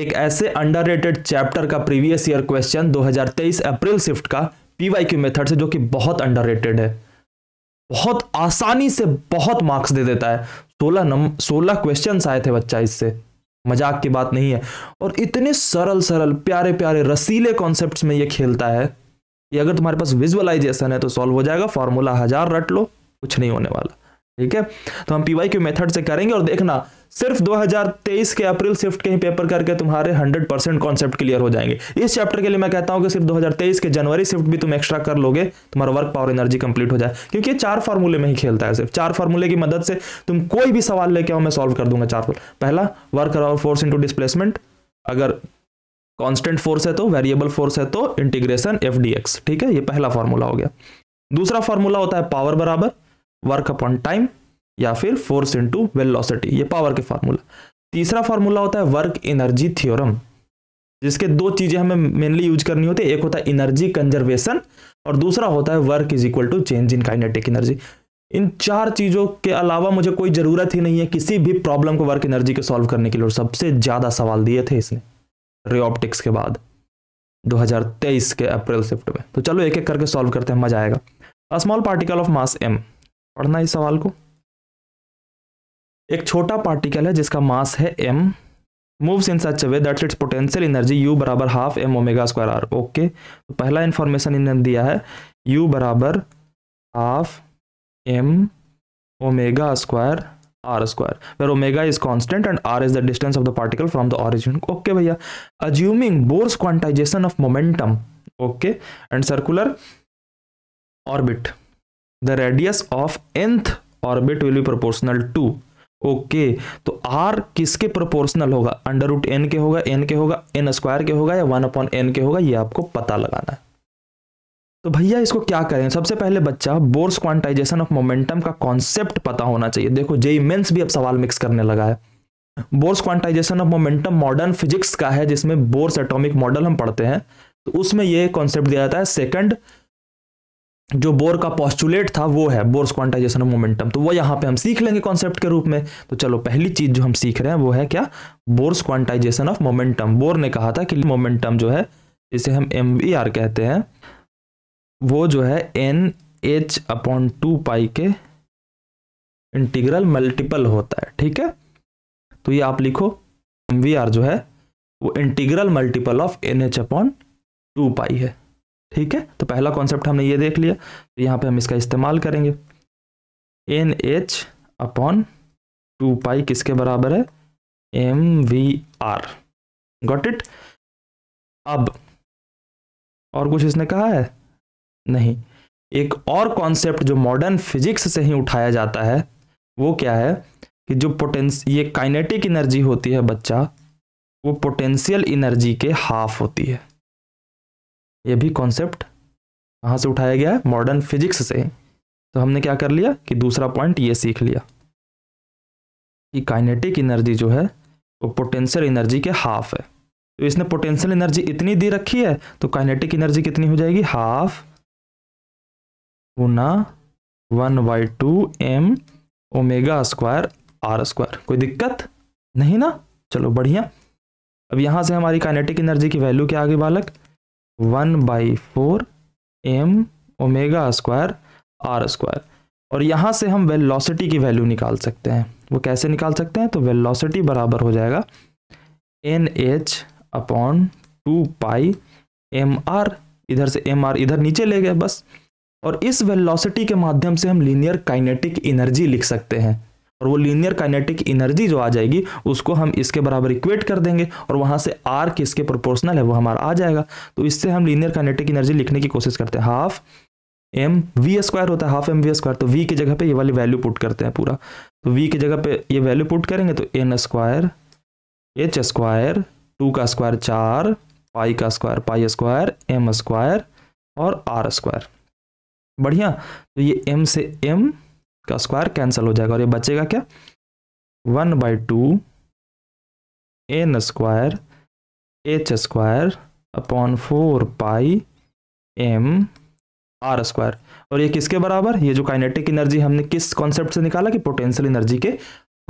एक ऐसे underrated chapter का previous year question 2023 April shift का पीवाईक्यू मेथड से जो कि बहुत अंडररेटेड है बहुत आसानी से बहुत मार्क्स दे देता है 16 नम 16 क्वेश्चन आए थे बच्चा इससे मजाक की बात नहीं है और इतने सरल सरल प्यारे प्यारे रसीले कॉन्सेप्ट में यह खेलता है कि अगर तुम्हारे पास विजुअलाइजेशन है तो सॉल्व हो जाएगा फॉर्मूला हजार रट लो कुछ नहीं होने वाला ठीक है तो हम पीवाई के मेथड से करेंगे और देखना सिर्फ 2023 के अप्रैल शिफ्ट के ही पेपर करके तुम्हारे 100 परसेंट कॉन्सेप्ट क्लियर हो जाएंगे इस चैप्टर के लिए मैं कहता हूं कि सिर्फ 2023 के जनवरी शिफ्ट भी तुम एक्स्ट्रा कर लोगे तुम्हारा वर्क पावर एनर्जी कंप्लीट हो जाए क्योंकि ये चार फार्मूले में ही खेलता है सिर्फ चार फार्मूले की मदद से तुम कोई भी सवाल लेके आओ मैं सॉल्व कर दूंगा चार पहला work around force into displacement अगर कॉन्स्टेंट फोर्स है तो वेरिएबल फोर्स है तो इंटीग्रेशन एफ ठीक है ये पहला फार्मूला हो गया दूसरा फार्मूला होता है पावर बराबर वर्क अपॉन टाइम या फिर फोर्स इंटू वेलोसिटी ये पावर के फार्मूला तीसरा फार्मूला होता है वर्क एनर्जी थियोरम जिसके दो चीजें हमें मेनली यूज करनी होती है एक होता है एनर्जी कंजर्वेशन और दूसरा होता है work is equal to change in kinetic energy इन चार चीज़ों के अलावा मुझे कोई ज़रूरत ही नहीं है किसी भी प्रॉब्लम को वर्क एनर्जी के सॉल्व करने के लिए और सबसे ज़्यादा सवाल दिए थे इसने रिओप्टिक्स के बाद 2023 के अप्रैल शिफ्ट में तो चलो एक एक करके सॉल्व करते हैं मजा आएगा a small particle of mass M पढ़ना इस सवाल को एक छोटा पार्टिकल है जिसका मास है M moves in such way that its potential energy U बराबर half M omega square R okay तो पहला इन्फॉर्मेशन इन्होंने दिया है यू बराबर half M omega square R square where omega is constant and R is the distance of the particle from the origin okay भैया assuming Bohr's quantization of momentum okay and circular orbit the radius of nth orbit will be proportional to okay okay, तो R किसके proportional होगा under root N के होगा N के होगा N square के होगा या वन अपॉन एन के होगा ये आपको पता लगाना है तो भैया इसको क्या करें सबसे पहले बच्चा बोर्स क्वांटाइजेशन ऑफ मोमेंटम का कॉन्सेप्ट पता होना चाहिए देखो जे मेंस भी अब सवाल मिक्स करने लगा है Bohr's quantization of momentum modern physics का है जिसमें बोर्स एटॉमिक मॉडल हम पढ़ते हैं तो उसमें यह कॉन्सेप्ट दिया जाता है सेकंड जो बोर का पॉस्टुलेट था वो है बोर्स क्वांटाइजेशन ऑफ मोमेंटम तो वो यहाँ पे हम सीख लेंगे कॉन्सेप्ट के रूप में तो चलो पहली चीज जो हम सीख रहे हैं वो है क्या Bohr's quantization of momentum Bohr ने कहा था कि मोमेंटम जो है जिसे हम एम कहते हैं वो जो है N H upon two pi के इंटीग्रल मल्टीपल होता है ठीक है तो ये आप लिखो एम जो है वो integral multiple of N H upon two pi है ठीक है तो पहला कॉन्सेप्ट हमने ये देख लिया तो यहाँ पे हम इसका इस्तेमाल करेंगे N H upon two pi किसके बराबर है M V R got it अब और कुछ इसने कहा है नहीं एक और कॉन्सेप्ट जो मॉडर्न फिजिक्स से ही उठाया जाता है वो क्या है कि जो पोटेंस ये काइनेटिक एनर्जी होती है बच्चा वो पोटेंशियल एनर्जी के हाफ होती है ये भी कॉन्सेप्ट कहाँ से उठाया गया है मॉडर्न फिजिक्स से तो हमने क्या कर लिया कि दूसरा पॉइंट ये सीख लिया कि काइनेटिक एनर्जी जो है वो पोटेंशियल एनर्जी के हाफ है तो इसने पोटेंशियल एनर्जी इतनी दी रखी है तो काइनेटिक एनर्जी कितनी हो जाएगी हाफ गुना one by two M omega square R square कोई दिक्कत नहीं ना चलो बढ़िया अब यहाँ से हमारी काइनेटिक एनर्जी की वैल्यू क्या आ गई बालक one by four M omega square R square और यहाँ से हम वेलोसिटी की वैल्यू निकाल सकते हैं वो कैसे निकाल सकते हैं तो वेलोसिटी बराबर हो जाएगा N H upon two pi M R इधर से एम आर इधर नीचे ले गए बस और इस वेलोसिटी के माध्यम से हम लीनियर काइनेटिक एनर्जी लिख सकते हैं और वो लीनियर काइनेटिक एनर्जी जो आ जाएगी उसको हम इसके बराबर इक्वेट कर देंगे और वहाँ से आर किसके प्रोपोर्शनल है वो हमारा आ जाएगा तो इससे हम लीनियर काइनेटिक एनर्जी लिखने की कोशिश करते हैं हाफ एम वी स्क्वायर होता है हाफ एम वी स्क्वायर तो वी की जगह पे ये वाली वैल्यू पुट करते हैं पूरा तो वी की जगह पे ये वैल्यू पुट करेंगे तो N square H square two का स्क्वायर चार पाई का square pi square M square और आर स्क्वायर बढ़िया तो ये एम से एम का स्क्वायर कैंसिल हो जाएगा और ये बचेगा क्या one by two N square H square upon four pi M R square और ये किसके बराबर ये जो काइनेटिक एनर्जी हमने किस कॉन्सेप्ट से निकाला कि पोटेंशियल एनर्जी के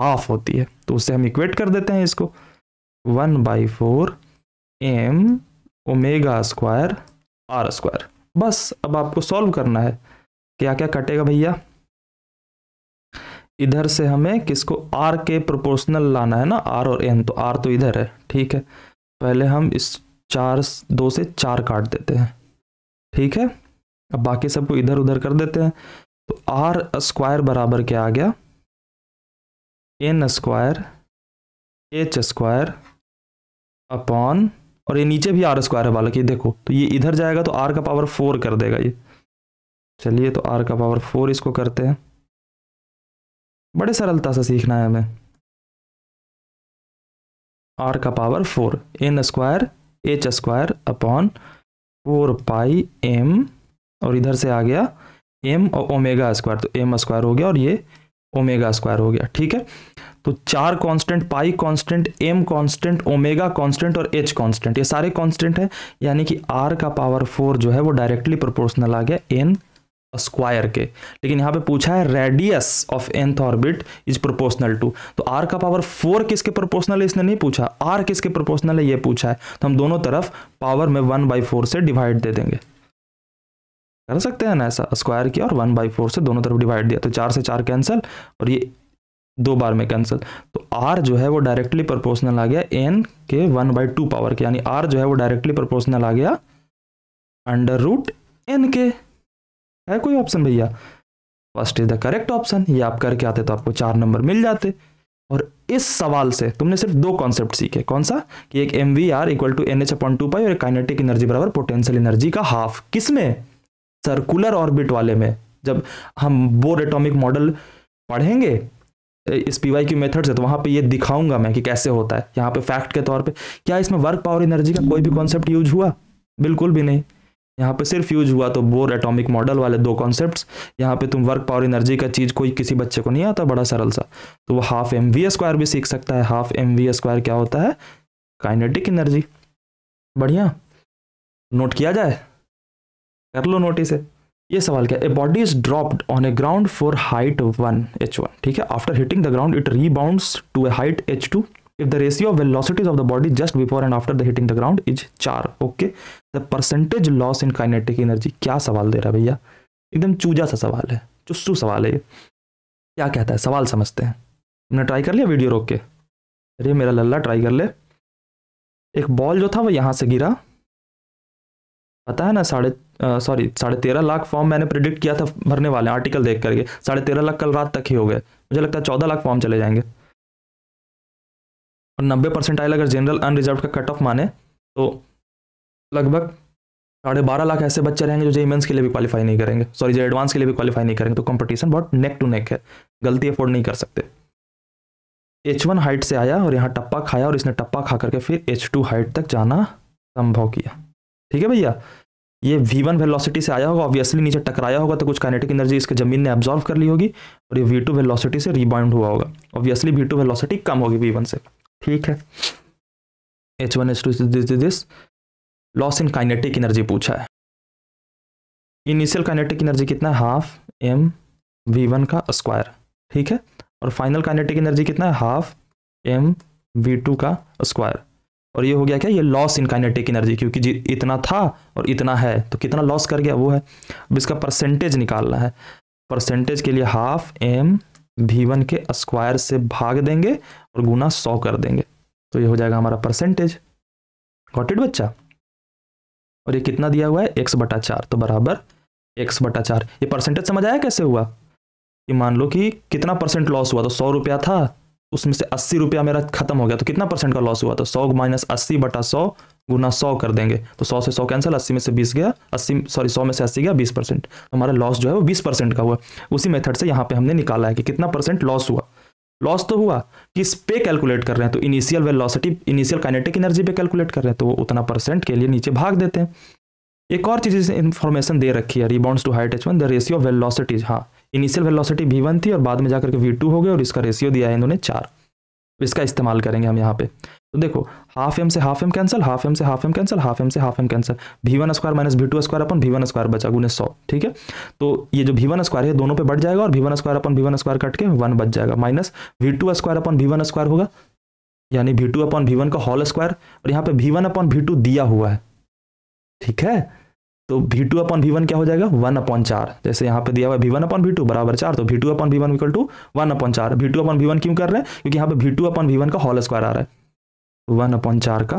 हाफ होती है तो उससे हम इक्वेट कर देते हैं इसको one by four M omega square R square बस अब आपको सॉल्व करना है क्या क्या कटेगा भैया इधर से हमें किसको आर के प्रोपोर्शनल लाना है ना आर और एन तो आर तो इधर है ठीक है पहले हम इस चार दो से चार काट देते हैं ठीक है अब बाकी सबको इधर उधर कर देते हैं तो आर स्क्वायर बराबर क्या आ गया N square H square upon और ये नीचे भी आर स्क्वायर है बालक ये देखो तो ये इधर जाएगा तो आर का पावर फोर कर देगा ये चलिए तो आर का पावर फोर इसको करते हैं बड़े सरलता से सीखना है हमें आर का power four N square H square upon four pi M और इधर से आ गया एम और ओमेगा स्क्वायर तो एम स्क्वायर हो गया और ये ओमेगा स्क्वायर हो गया ठीक है तो चार constant pi constant M constant omega constant और एच कांस्टेंट ये सारे कांस्टेंट हैं यानी कि आर का पावर फोर जो है वो डायरेक्टली प्रोपोर्शनल आ गया एन स्क्वायर के लेकिन यहाँ पे पूछा है radius of nth orbit is proportional to तो आर का पावर फोर किसके प्रोपोर्शनल है इसने नहीं पूछा आर किसके प्रोपोर्शनल है ये पूछा है तो हम दोनों तरफ पावर में वन बाई फोर से डिवाइड दे देंगे कर सकते हैं ना ऐसा स्क्वायर किया और वन बाई फोर से दोनों तरफ डिवाइड दिया तो चार से चार कैंसिल और ये दो बार में कैंसिल तो आर जो है वो डायरेक्टली प्रोपोर्शनल आ गया एन के वन बाई टू पावर के यानी आर जो है वो डायरेक्टली प्रोपोर्शनल आ गया अंडर रूट एन के है कोई ऑप्शन भैया first is the correct option ये आप करके आते तो आपको चार नंबर मिल जाते और इस सवाल से तुमने सिर्फ दो कॉन्सेप्ट सीखे कौन सा कि एक M V R equal to N H upon two pi और काइनेटिक एनर्जी बराबर पोटेंशियल एनर्जी का हाफ किस में सर्कुलर ऑर्बिट वाले में जब हम बोर एटॉमिक मॉडल पढ़ेंगे इस पी वाई क्यू मेथड से तो वहाँ पे ये दिखाऊंगा मैं कि कैसे होता है यहाँ पे फैक्ट के तौर पे क्या इसमें वर्क पावर एनर्जी का कोई भी कॉन्सेप्ट यूज हुआ बिल्कुल भी नहीं यहाँ पे सिर्फ यूज हुआ तो बोर एटॉमिक मॉडल वाले दो कॉन्सेप्ट यहाँ पे तुम वर्क पावर एनर्जी का चीज़ कोई किसी बच्चे को नहीं आता बड़ा सरल सा तो वो हाफ एम वी स्क्वायर भी सीख सकता है हाफ एम वी स्क्वायर क्या होता है काइनेटिक एनर्जी बढ़िया नोट किया जाए कर लो नोटिस है ये सवाल क्या a body is dropped on a ground for height one H one ठीक है after hitting the ground it rebounds to a height H two if the ratio of velocities of the body just before and after the hitting the ground is 4 okay the percentage loss in kinetic energy क्या सवाल दे रहा है भैया एकदम चूजा सा सवाल है चुस्सू सवाल है क्या कहता है सवाल समझते हैं हमने ट्राई कर लिया वीडियो रोक के अरे मेरा लल्ला ट्राई कर ले एक बॉल जो था वो यहाँ से गिरा पता है ना साढ़े सॉरी साढ़े तेरह लाख फॉर्म मैंने प्रिडिक्ट किया था भरने वाले आर्टिकल देख करके साढ़े तेरह लाख कल रात तक ही हो गए मुझे लगता है चौदह लाख फॉर्म चले जाएंगे और नब्बे परसेंटाइल अगर जनरल अनरिजर्व का कट ऑफ माने तो लगभग साढ़े बारह लाख ऐसे बच्चे रहेंगे जो जे मेंस के लिए भी क्वालिफाई नहीं करेंगे सॉरी जो एडवांस के लिए भी क्वालिफाई नहीं करेंगे तो कंपटीशन बहुत नेक टू नेक है गलती अफोर्ड नहीं कर सकते एच वन हाइट से आया और यहाँ टप्पा खाया और इसने टप्पा खा करके फिर एच टू हाइट तक जाना संभव किया ठीक है भैया ये वी वन वेलोसिटी से आया होगा ऑब्वियसली नीचे टकराया होगा तो कुछ काइनेटिक एनर्जी इसके जमीन ने एब्जॉर्व कर ली होगी और ये वी टू वेलोसिटी से रिबाउंड हुआ होगा ऑब्वियसली वी टू वेलोसिटी कम होगी वी वन से ठीक है H one H two this loss in kinetic energy पूछा है इनिशियल काइनेटिक एनर्जी कितना है हाफ एम वी वन का स्क्वायर ठीक है और फाइनल काइनेटिक एनर्जी कितना है हाफ एम वी टू का स्क्वायर और ये हो गया क्या ये लॉस इन काइनेटिक एनर्जी क्योंकि जी इतना था और इतना है तो कितना लॉस कर गया वो है अब इसका परसेंटेज निकालना है परसेंटेज के लिए हाफ एम वी वन के स्क्वायर से भाग देंगे और गुना सौ कर देंगे तो ये हो जाएगा हमारा परसेंटेज गॉट इट बच्चा और ये कितना दिया हुआ है एक्स बटा चार तो बराबर एक्स बटा चार ये परसेंटेज समझ आया कैसे हुआ कि मान लो कि कितना परसेंट लॉस हुआ तो सौ रुपया था उसमें से अस्सी रुपया मेरा खत्म हो गया तो कितना परसेंट का लॉस हुआ तो सौ माइनस अस्सी बटा सौ गुना सौ कर देंगे तो सौ से सौ कैंसिल अस्सी में से बीस गया अस्सी सॉरी सौ में से अस्सी गया बीस परसेंट तो हमारा लॉस जो है वो बीस परसेंट का हुआ उसी मेथड से यहाँ पे हमने निकाला है कि कितना परसेंट लॉस हुआ लॉस तो हुआ किस पे कैलकुलेट कर रहे हैं तो initial velocity initial kinetic energy पे कैलकुलेट कर रहे हैं तो वो उतना परसेंट के लिए नीचे भाग देते हैं एक और चीज़ इन्फॉर्मेशन दे रखी है rebounds to height H one the ratio of velocities हाँ इनिशियल वेलोसिटी वी वन थी और बाद में जाकर के वी टू हो गया और इसका रेशियो दिया है इन्होंने चार इसका इस्तेमाल करेंगे हम यहाँ पे तो देखो हाफ एम से half M cancel half M से half M cancel half M से half M cancel V one square minus V two square upon V one square बचा गुने सौ ठीक है तो ये जो भी वन स्क्वायर है दोनों पे बढ़ जाएगा और भी one square upon V one square cut के वन बच जाएगा minus V two square upon V one square होगा यानी भी टू अपन भी वन का होल स्क्वायर और यहाँ पे भी वन अपन भी टू दिया हुआ है ठीक है तो भी टू अपन भी वन क्या हो जाएगा वन अपॉन चार जैसे यहाँ पे दिया हुआ भी वन अपन भी टू बराबर चार तो भी two upon V one equal to one upon चार V two upon V one क्यों कर रहे हैं क्योंकि यहाँ पे भी टू अपन भी वन का होल स्क्वायर आ रहा है वन अपॉन चार का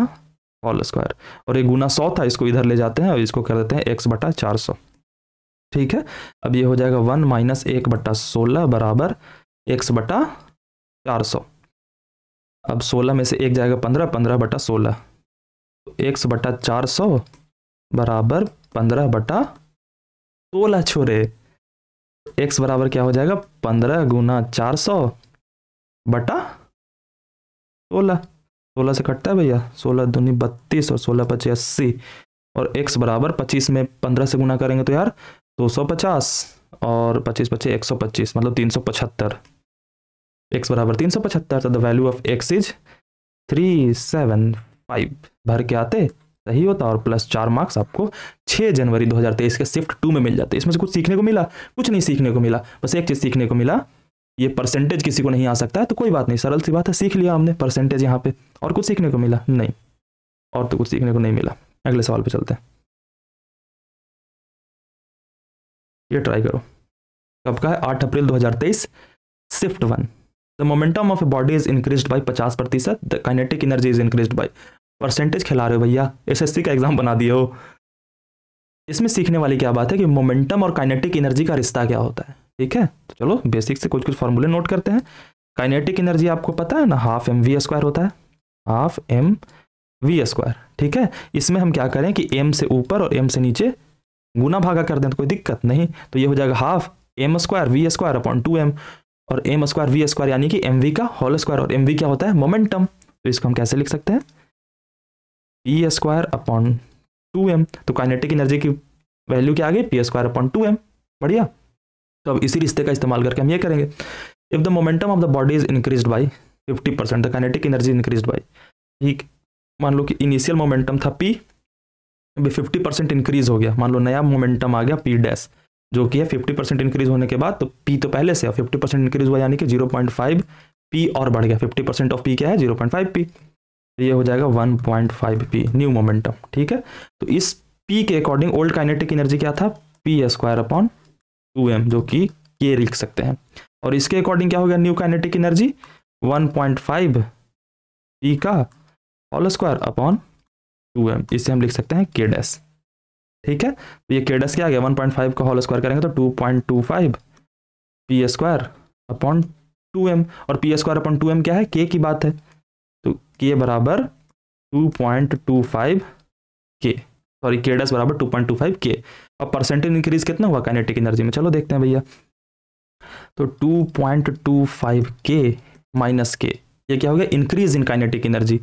होल स्क्वायर और एक गुना सौ था इसको इधर ले जाते हैं और इसको कर देते हैं एक्स बटा चार सौ ठीक है अब ये हो जाएगा वन माइनस एक बटा सोलह बराबर एक्स बटा चार सौ अब सोलह में से एक जाएगा पंद्रह पंद्रह बटा सोलह तो एक्स बटा चार सौ बराबर पंद्रह बटा सोलह छोरे एक्स बराबर क्या हो जाएगा पंद्रह गुना चार सौ बटा सोलह सोलह से कटता है भैया सोलह दूनी बत्तीस और सोलह पच्चीस अस्सी और एक्स बराबर पच्चीस में पंद्रह से गुना करेंगे तो यार दो सौ पचास और पच्चीस पच्चीस एक सौ पच्चीस मतलब तीन सौ पचहत्तर एक्स बराबर तीन सौ पचहत्तर तो the value of X is three seven five भर के आते सही होता और प्लस चार मार्क्स आपको छः जनवरी तेईस के शिफ्ट टू में मिल जाते इसमें से कुछ सीखने को मिला कुछ नहीं सीखने को मिला बस एक चीज़ सीखने को मिला ये परसेंटेज किसी को नहीं आ सकता है तो कोई बात नहीं सरल सी बात है सीख लिया हमने परसेंटेज यहाँ पे और कुछ सीखने को मिला नहीं और तो कुछ सीखने को नहीं मिला अगले सवाल पे चलते हैं ये ट्राई करो कब का है आठ अप्रैल 2023 shift one the momentum of a body is increase by पचास प्रतिशत the kinetic energy is increase by percentage खिला रहे हो भैया एस का एग्जाम बना दिए हो इसमें सीखने वाली क्या बात है कि मोमेंटम और काइनेटिक एनर्जी का रिश्ता क्या होता है ठीक है तो चलो बेसिक से कुछ कुछ फॉर्मूले नोट करते हैं काइनेटिक एनर्जी आपको पता है ना हाफ एम वी स्क्वायर होता है हाफ एम वी स्क्वायर ठीक है इसमें हम क्या करें कि एम से ऊपर और एम से नीचे गुना भागा कर दें तो कोई दिक्कत नहीं तो ये हो जाएगा half M square V square upon two M और एम स्क्वायर वी स्क्वायर यानी कि एम वी का होल स्क्वायर और एम वी क्या होता है मोमेंटम तो इसको हम कैसे लिख सकते हैं P square upon two M तो काइनेटिक एनर्जी की वैल्यू क्या आ गई P square upon two M बढ़िया तो अब इसी रिश्ते का इस्तेमाल करके हम ये करेंगे if the momentum of the body is increase by fifty percent the kinetic energy increase by ठीक मान लो कि इनिशियल मोमेंटम था पी अभी फिफ्टी परसेंट इंक्रीज हो गया मान लो नया मोमेंटम आ गया पी डैस जो कि है फिफ्टी परसेंट इंक्रीज होने के बाद तो पी तो पहले से फिफ्टी परसेंट इंक्रीज हुआ यानी कि जीरो पॉइंट फाइव पी और बढ़ गया फिफ्टी परसेंट ऑफ पी क्या है जीरो पॉइंट फाइव पी ये हो जाएगा one point five P new momentum ठीक है तो इस पी के अकॉर्डिंग ओल्ड काइनेटिक एनर्जी क्या था P square upon two M जो कि के लिख सकते हैं और इसके अकॉर्डिंग क्या हो गया न्यू काइनेटिक एनर्जी 1.5 पी का whole square upon two M इसे हम लिख सकते हैं के डैस ठीक है तो ये के डैस क्या आ गया 1.5 का होल स्क्वायर करेंगे तो 2.25 P square upon two M और P square upon two M क्या है के की बात है तो के बराबर 2.25 के सॉरी के डैस बराबर 2.25 के और परसेंटेज इंक्रीज कितना हुआ काइनेटिक एनर्जी में चलो देखते हैं भैया तो 2.25 के माइनस के ये क्या हो गया इंक्रीज इन काइनेटिक एनर्जी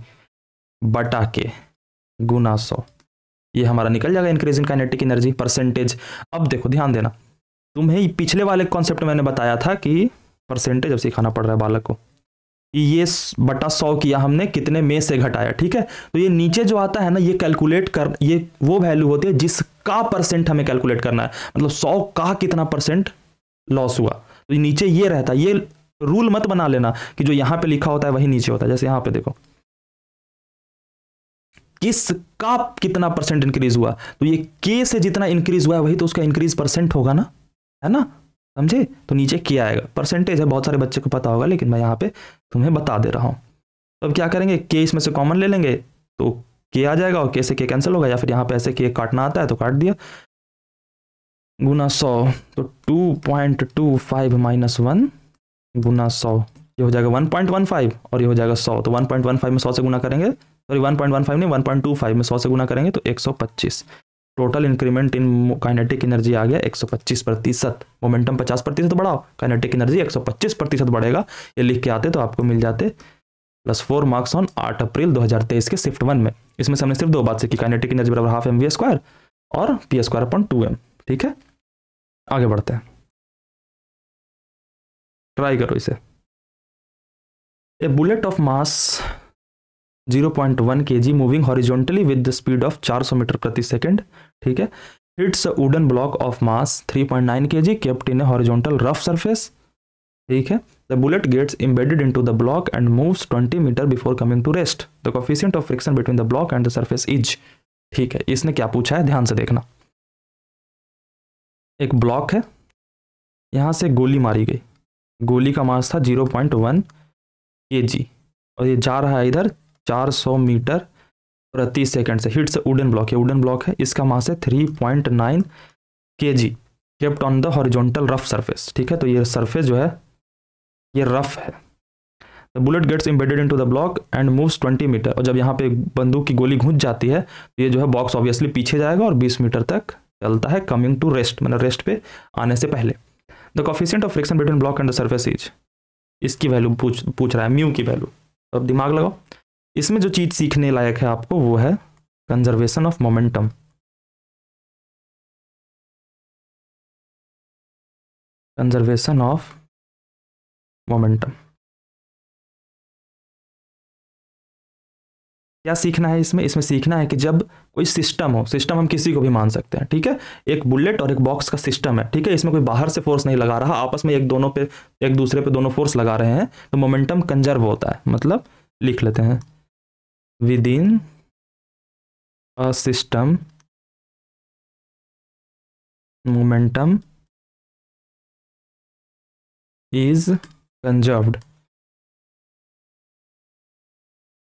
बटा के गुना सौ ये हमारा निकल जाएगा increase in kinetic energy percentage अब देखो ध्यान देना तुम्हें पिछले वाले कॉन्सेप्ट मैंने बताया था कि परसेंटेज अब सिखाना पड़ रहा है बालक को ये बटा सौ किया हमने कितने में से घटाया ठीक है तो ये नीचे जो आता है ना ये कैलकुलेट कर ये वो वैल्यू होती है जिस का परसेंट हमें कैलकुलेट करना है मतलब सौ का कितना परसेंट लॉस हुआ तो नीचे ये रहता है ये रूल मत बना लेना कि जो यहां पे लिखा होता है वही नीचे होता है जैसे यहां पे देखो किस का कितना परसेंट इंक्रीज हुआ तो ये के से जितना इंक्रीज हुआ है वही तो उसका इंक्रीज परसेंट होगा ना है ना समझे तो नीचे के आएगा परसेंटेज है बहुत सारे बच्चे को पता होगा लेकिन मैं यहां पे तुम्हें बता दे रहा हूं तो अब क्या करेंगे के इसमें से कॉमन ले लेंगे तो के आ जाएगा और के से के कैंसिल होगा या फिर यहाँ पे ऐसे के काटना आता है तो काट दिया गुना सौ तो two point two five minus one गुना सौ ये हो जाएगा वन पॉइंट वन फाइव और ये हो जाएगा सौ तो वन पॉइंट वन फाइव में सौ से गुना करेंगे sorry one point one five नहीं वन पॉइंट टू फाइव में सौ से गुना करेंगे तो एक सौ पच्चीस total increment in kinetic energy आ गया एक सौ पच्चीस प्रतिशत मोमेंटम पचास प्रतिशत बढ़ाओ काइनेटिक एनर्जी एक सौ पच्चीस प्रतिशत बढ़ेगा ये लिख के आते तो आपको मिल जाते प्लस फोर मार्क्स ऑन आठ अप्रैल 2023 के शिफ्ट वन में इसमें से हमने सिर्फ दो बात सीखी काइनेटिक एनर्जी बराबर हाफ एम वी स्क्वायर और P square upon two M ठीक है आगे बढ़ते हैं ट्राई करो इसे a bullet of mass 0.1 point one K G moving horizontally with the speed of 400 metre प्रति सेकेंड ठीक है hits a wooden block of mass 3.9 point nine K G kept in a rough surface ठीक है the bullet gets embedded into the block and moves 20 metre before coming to rest the coefficient of friction between the block and the surface is ठीक है इसने क्या पूछा है ध्यान से देखना एक ब्लॉक है यहाँ से गोली मारी गई गोली का मास था जीरो पॉइंट वन के जी और ये जा रहा है इधर चार सौ मीटर प्रति सेकंड से हिट से वुडन ब्लॉक है वुडन ब्लॉक है इसका मास है three point nine K G kept on the horizontal rough surface ठीक है तो ये सरफेस जो है ये रफ है the bullet gets embedded into the block and moves twenty metre और जब यहाँ पे बंदूक की गोली घुस जाती है तो ये जो है बॉक्स ऑब्वियसली पीछे जाएगा और बीस मीटर तक चलता है कमिंग टू रेस्ट मतलब रेस्ट पे आने से पहले the coefficient of friction between block and the surface is इसकी वैल्यू पूछ पूछ रहा है म्यू की वैल्यू तो अब दिमाग लगाओ इसमें जो चीज़ सीखने लायक है आपको वो है conservation of momentum conservation of momentum क्या सीखना है इसमें इसमें सीखना है कि जब कोई सिस्टम हो सिस्टम हम किसी को भी मान सकते हैं ठीक है एक बुलेट और एक बॉक्स का सिस्टम है ठीक है इसमें कोई बाहर से फोर्स नहीं लगा रहा आपस में एक दोनों पे एक दूसरे पे दोनों फोर्स लगा रहे हैं तो मोमेंटम कंजर्व होता है मतलब लिख लेते हैं within a system momentum is conserved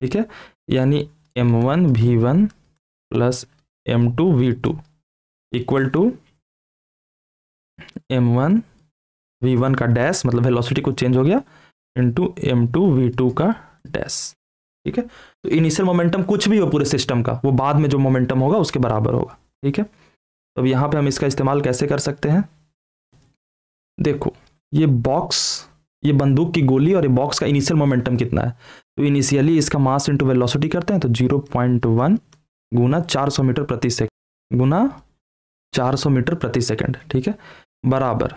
ठीक है यानी M one V one plus M two V two equal to M one V one का डैश मतलब वेलोसिटी को चेंज हो गया into M two V two का डैश ठीक है तो इनिशियल मोमेंटम कुछ भी हो पूरे सिस्टम का वो बाद में जो मोमेंटम होगा उसके बराबर होगा ठीक है तो अब यहाँ पे हम इसका इस्तेमाल कैसे कर सकते हैं देखो ये बॉक्स ये बंदूक की गोली और ये बॉक्स का इनिशियल मोमेंटम कितना है तो इनिशियली इसका मास इनटू वेलोसिटी करते हैं तो 0.1 पॉइंट वन गुना चार मीटर प्रति सेकेंड गुना चार मीटर प्रति सेकेंड ठीक है बराबर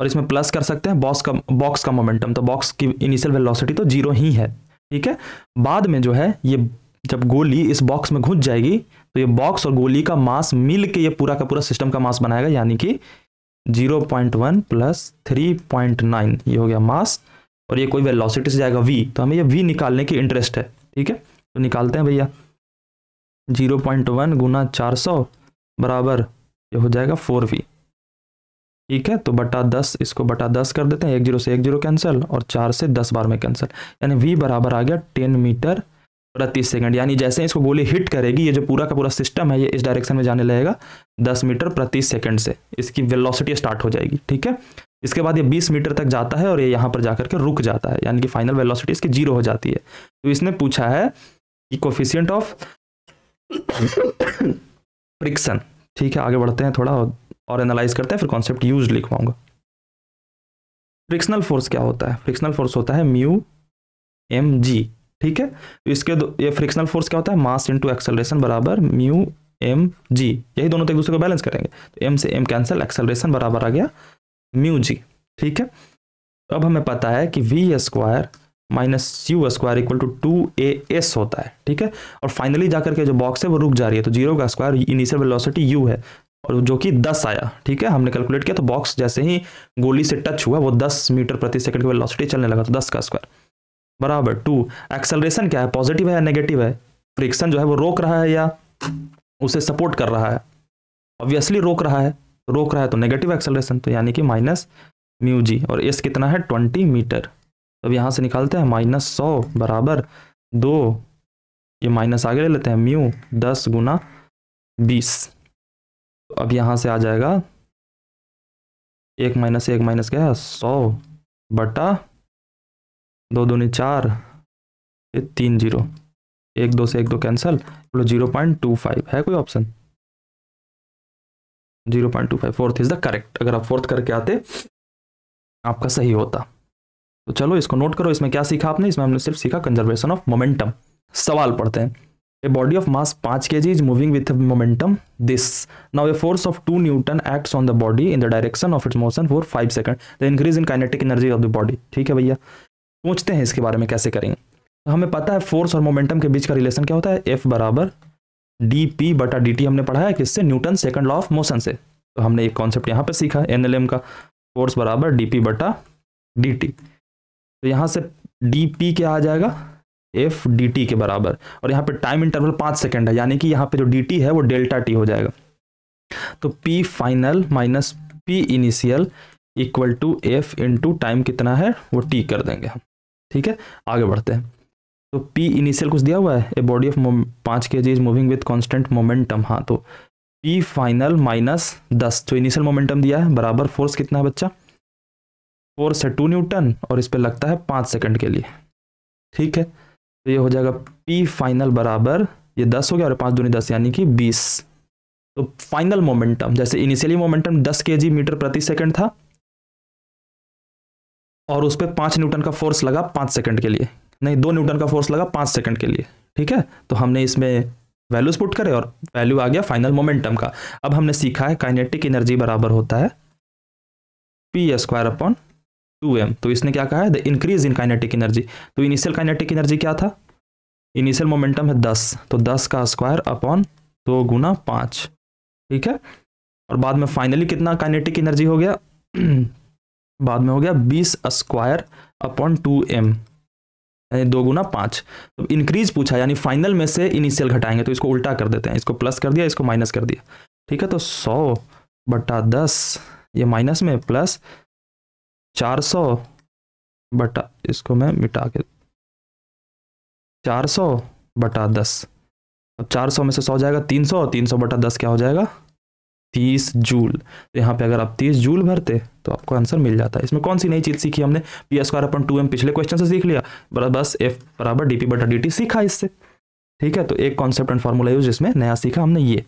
और इसमें प्लस कर सकते हैं बॉक्स का बॉक्स का मोमेंटम तो बॉक्स की इनिशियल वेलोसिटी तो जीरो ही है ठीक है बाद में जो है ये जब गोली इस बॉक्स में घुस जाएगी तो ये बॉक्स और गोली का मास मिल के ये पूरा का पूरा सिस्टम का मास बनाएगा यानी कि zero point one plus three point nine ये हो गया मास और ये कोई वेलोसिटी से जाएगा वी तो हमें ये वी निकालने की इंटरेस्ट है ठीक है तो निकालते हैं भैया जीरो पॉइंट वन गुना चार सौ बराबर ये हो जाएगा फोर वी ठीक है तो बटा दस इसको बटा दस कर देते हैं एक जीरो से एक जीरो कैंसिल और चार से दस बार में कैंसिल यानी वी बराबर आ गया टेन मीटर प्रति सेकंड यानी जैसे इसको गोली हिट करेगी ये जो पूरा का पूरा सिस्टम है ये इस डायरेक्शन में जाने लगेगा 10 मीटर प्रति सेकंड से इसकी वेलोसिटी स्टार्ट हो जाएगी ठीक है इसके बाद ये 20 मीटर तक जाता है और ये यहाँ पर जाकर के रुक जाता है यानी कि फाइनल वेलोसिटी इसकी जीरो हो जाती है तो इसने पूछा है कि कोफिशियंट ऑफ फ्रिक्शन ठीक है आगे बढ़ते हैं थोड़ा और एनालाइज करते हैं फिर कॉन्सेप्ट यूज लिखवाऊंगा फ्रिक्शनल फोर्स क्या होता है फ्रिक्शनल फोर्स होता है म्यू एम जी ठीक है इसके ये फ्रिक्शनल फोर्स क्या होता है मास इंटू एक्सलेशन बराबर म्यू एम जी यही दोनों तो एक दूसरे को बैलेंस करेंगे तो एम से एम कैंसिल एक्सलेशन बराबर आ गया म्यू जी ठीक है अब हमें पता है कि V square minus U square equal to two A S होता है ठीक है और फाइनली जाकर के जो बॉक्स है वो रुक जा रही है तो जीरो का स्क्वायर इनिशियल वेलोसिटी यू है और जो कि दस आया ठीक है हमने कैलकुलेट किया तो बॉक्स जैसे ही गोली से टच हुआ वो दस मीटर प्रति सेकंड की वेलोसिटी चलने लगा तो दस का स्क्वायर बराबर टू एक्सेलरेशन क्या है पॉजिटिव है या नेगेटिव है फ्रिक्शन जो है वो रोक रहा है या उसे सपोर्ट कर रहा है ऑब्वियसली रोक रहा है रोक रहा है तो नेगेटिव एक्सेलरेशन तो यानी कि माइनस म्यू जी और एस कितना है ट्वेंटी मीटर अब यहाँ से निकालते हैं माइनस सौ बराबर दो ये माइनस आगे ले लेते हैं म्यू दस गुना बीस अब यहाँ से आ जाएगा एक माइनस एक माइनस क्या है सौ बटा दो ने चार ये तीन जीरो एक दो से एक दो कैंसल बोलो जीरो पॉइंट टू फाइव है कोई option zero point two five fourth is the correct अगर आप फोर्थ करके आते आपका सही होता तो चलो इसको नोट करो इसमें क्या सीखा आपने इसमें हमने सिर्फ सीखा कंजर्वेशन ऑफ मोमेंटम सवाल पढ़ते हैं ए बॉडी ऑफ मास पांच K G is moving with momentum this now a force of two newton acts on the body in the direction of its motion for five second the increase in kinetic energy of the body ठीक है भैया सोचते हैं इसके बारे में कैसे करेंगे तो हमें पता है फोर्स और मोमेंटम के बीच का रिलेशन क्या होता है एफ बराबर डी पी बटा डी टी हमने पढ़ा है किससे Newton second law of motion से तो हमने एक कॉन्सेप्ट यहाँ पे सीखा एन एल एम का फोर्स बराबर डी पी बटा डी टी तो यहाँ से डी पी क्या आ जाएगा एफ डी टी के बराबर और यहाँ पे टाइम इंटरवल पाँच सेकेंड है यानी कि यहाँ पे जो डी टी है वो डेल्टा टी हो जाएगा तो P final minus P initial equal to F into time कितना है वो टी कर देंगे हम ठीक है आगे बढ़ते हैं तो पी इनिशियल कुछ दिया हुआ है ए बॉडी ऑफ पाँच K G is moving with constant momentum हाँ तो पी फाइनल माइनस दस जो इनिशियल मोमेंटम दिया है बराबर फोर्स कितना है बच्चा फोर्स है टू न्यूटन और इस पर लगता है पाँच सेकंड के लिए ठीक है तो ये हो जाएगा पी फाइनल बराबर ये दस हो गया और पाँच दूनी दस यानी कि बीस तो फाइनल मोमेंटम जैसे इनिशियली मोमेंटम दस के जी मीटर प्रति सेकंड था और उस पर पाँच न्यूटन का फोर्स लगा पाँच सेकंड के लिए नहीं दो न्यूटन का फोर्स लगा पाँच सेकंड के लिए ठीक है तो हमने इसमें वैल्यूज पुट करे और वैल्यू आ गया फाइनल मोमेंटम का अब हमने सीखा है काइनेटिक एनर्जी बराबर होता है P square upon two M तो इसने क्या कहा है the increase in kinetic energy तो इनिशियल काइनेटिक एनर्जी क्या था इनिशियल मोमेंटम है दस तो दस का स्क्वायर अपॉन दो गुना पाँच ठीक है और बाद में फाइनली कितना काइनेटिक एनर्जी हो गया बाद में हो गया बीस स्क्वायर अपॉन टू एम यानी दो गुना पाँच तो इंक्रीज पूछा यानी फाइनल में से इनिशियल घटाएंगे तो इसको उल्टा कर देते हैं इसको प्लस कर दिया इसको माइनस कर दिया ठीक है तो सौ बटा दस ये माइनस में प्लस चार सौ बटा इसको मैं मिटा के चार सौ बटा दस अब चार सौ में से सौ जाएगा तीन सौ तीन सौ बटा दस क्या हो जाएगा तीस जूल तो यहाँ पे अगर आप तीस जूल भरते तो आपको आंसर मिल जाता है इसमें कौन सी नई चीज़ सीखी हमने P square upon two M पिछले क्वेश्चन से सीख लिया बस बस एफ बराबर डी पी बटा डी टी सीखा इससे ठीक है तो एक कॉन्सेप्ट एंड फार्मूला यूज जिसमें नया सीखा हमने ये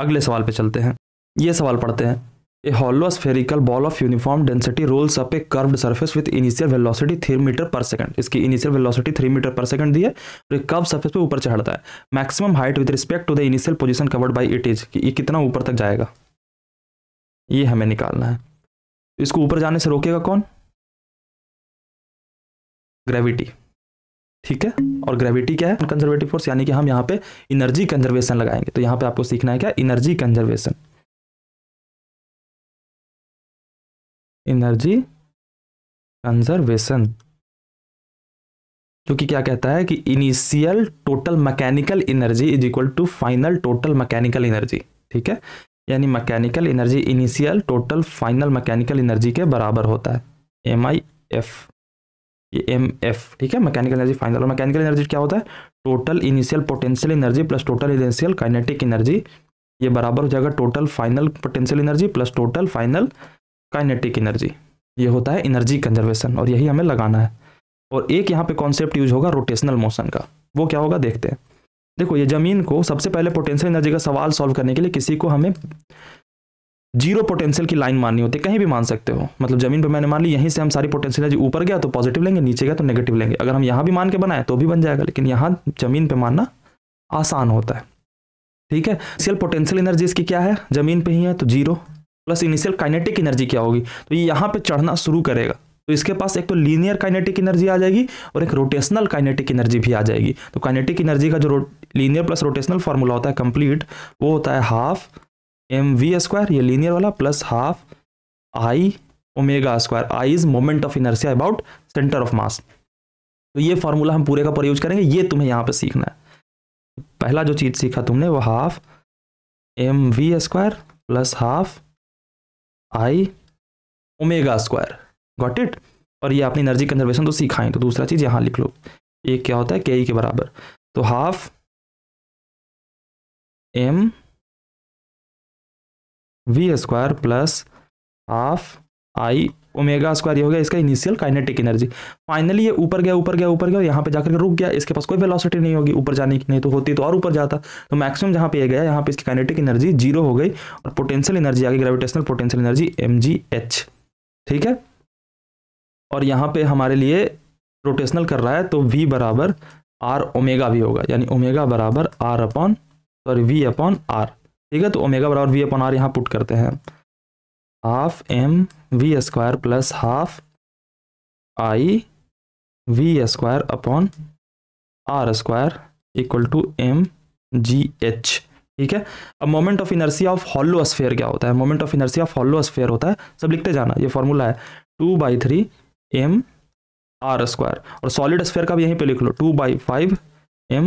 अगले सवाल पे चलते हैं ये सवाल पढ़ते हैं a hollow spherical ball of uniform density rolls up a curved surface with initial velocity three metre per second इसकी initial velocity three metre per second दी है और एक कर्व सर्फेस पे ऊपर चढ़ता है maximum height with respect to the initial position covered by it is कि ये कितना ऊपर तक जाएगा ये हमें निकालना है इसको ऊपर जाने से रोकेगा कौन ग्रेविटी ठीक है और ग्रेविटी क्या है कंजर्वेटिव फोर्स यानी कि हम यहाँ पे इनर्जी कंजर्वेशन लगाएंगे तो यहाँ पे आपको सीखना है क्या इनर्जी कंजर्वेशन इनर्जी कंजर्वेशन जो कि क्या कहता है कि initial total mechanical energy is equal to final total mechanical energy ठीक है यानी mechanical energy initial total final mechanical energy के बराबर होता है एम आई एफ ये एम एफ ठीक है मैकेनिकल एनर्जी फाइनल और मैकेनिकल एनर्जी क्या होता है total initial potential energy plus total initial kinetic energy ये बराबर हो जाएगा total final potential energy plus total final kinetic energy ये होता है एनर्जी कंजर्वेशन और यही हमें लगाना है और एक यहाँ पे कॉन्सेप्ट यूज होगा रोटेशनल मोशन का वो क्या होगा देखते हैं देखो ये जमीन को सबसे पहले पोटेंशियल एनर्जी का सवाल सॉल्व करने के लिए किसी को हमें जीरो पोटेंशियल की लाइन माननी होती है कहीं भी मान सकते हो मतलब जमीन पर मैंने मान ली यहीं से हम सारी पोटेंशियल एनर्जी ऊपर गया तो पॉजिटिव लेंगे नीचे गया तो नेगेटिव लेंगे अगर हम यहाँ भी मान के बनाए तो भी बन जाएगा लेकिन यहाँ जमीन पर मानना आसान होता है ठीक है सियल पोटेंशियल एनर्जी इसकी क्या है जमीन पर ही है तो zero plus initial kinetic energy क्या होगी तो ये यहाँ पे चढ़ना शुरू करेगा तो इसके पास एक तो लीनियर काइनेटिक एनर्जी आ जाएगी और एक रोटेशनल काइनेटिक एनर्जी भी आ जाएगी तो काइनेटिक एनर्जी का जो लीनियर प्लस रोटेशनल फार्मूला होता है कंप्लीट वो होता है हाफ एम वी स्क्वायर ये लीनियर वाला plus half I omega square I is moment of inertia about centre of mass तो ये फार्मूला हम पूरे का प्रयोग करेंगे ये तुम्हें यहाँ पे सीखना है पहला जो चीज़ सीखा तुमने वो half M V square plus half I omega square got it और ये आपने एनर्जी कंजर्वेशन तो सीखा है तो दूसरा चीज़ यहाँ लिख लो एक क्या होता है के e के बराबर तो half M V square plus half I omega square ये हो गया इसका इनिशियल काइनेटिक एनर्जी फाइनली ये ऊपर गया ऊपर गया ऊपर गया यहाँ पे जाकर के रुक गया इसके पास कोई वेलोसिटी नहीं होगी ऊपर जाने की नहीं तो होती तो और ऊपर जाता तो मैक्सिमम जहाँ पे ये गया यहाँ पे इसकी काइनेटिक एनर्जी जीरो हो गई और पोटेंशियल एनर्जी आ गई ग्रेविटेशनल पोटेंशियल एनर्जी एम ठीक है और यहाँ पे हमारे लिए रोटेशनल कर रहा है तो वी बराबर आर ओमेगा भी होगा यानी ओमेगा बराबर R upon sorry V upon R ठीक है तो ओमेगा बराबर वी अपॉन आर यहाँ पुट करते हैं half M V square plus half I V square upon R square equal to M G H ठीक है अब moment of inertia of hollow sphere क्या होता है moment of inertia of hollow sphere होता है सब लिखते जाना ये फॉर्मूला है two by three M R square और सॉलिड स्क्वायर का भी यहीं पे लिख लो two by five M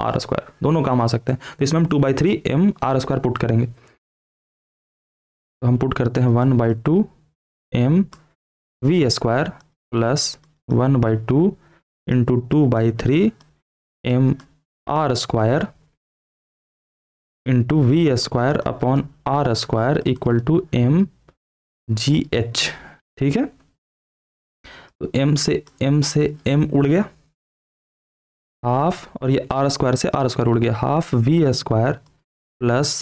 R square दोनों काम आ सकते हैं तो इसमें हम two by three M R square put करेंगे तो हम पुट करते हैं one by two M V square plus one by two into two by three M R square into V square upon R square equal to M G H ठीक है तो M से M से M उड़ गया half और ये R square से आर स्क्वायर उड़ गया हाफ वी स्क्वायर प्लस